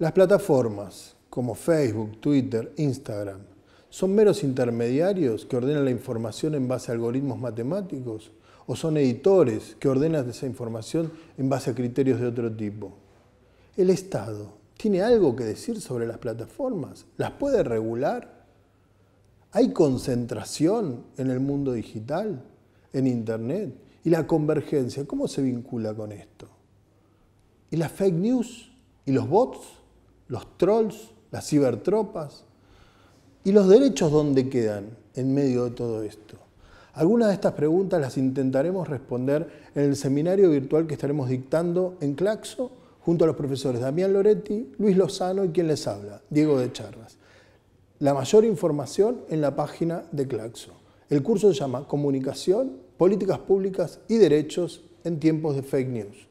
Las plataformas como Facebook, Twitter, Instagram, ¿son meros intermediarios que ordenan la información en base a algoritmos matemáticos? ¿O son editores que ordenan esa información en base a criterios de otro tipo? ¿El Estado tiene algo que decir sobre las plataformas? ¿Las puede regular? ¿Hay concentración en el mundo digital, en Internet? ¿Y la convergencia, cómo se vincula con esto? ¿Y las fake news? ¿Y los bots? los trolls, las cibertropas. ¿Y los derechos dónde quedan en medio de todo esto? Algunas de estas preguntas las intentaremos responder en el seminario virtual que estaremos dictando en Claxo junto a los profesores Damián Loretti, Luis Lozano y quien les habla, Diego de Charras. La mayor información en la página de Claxo. El curso se llama Comunicación, Políticas Públicas y Derechos en tiempos de fake news.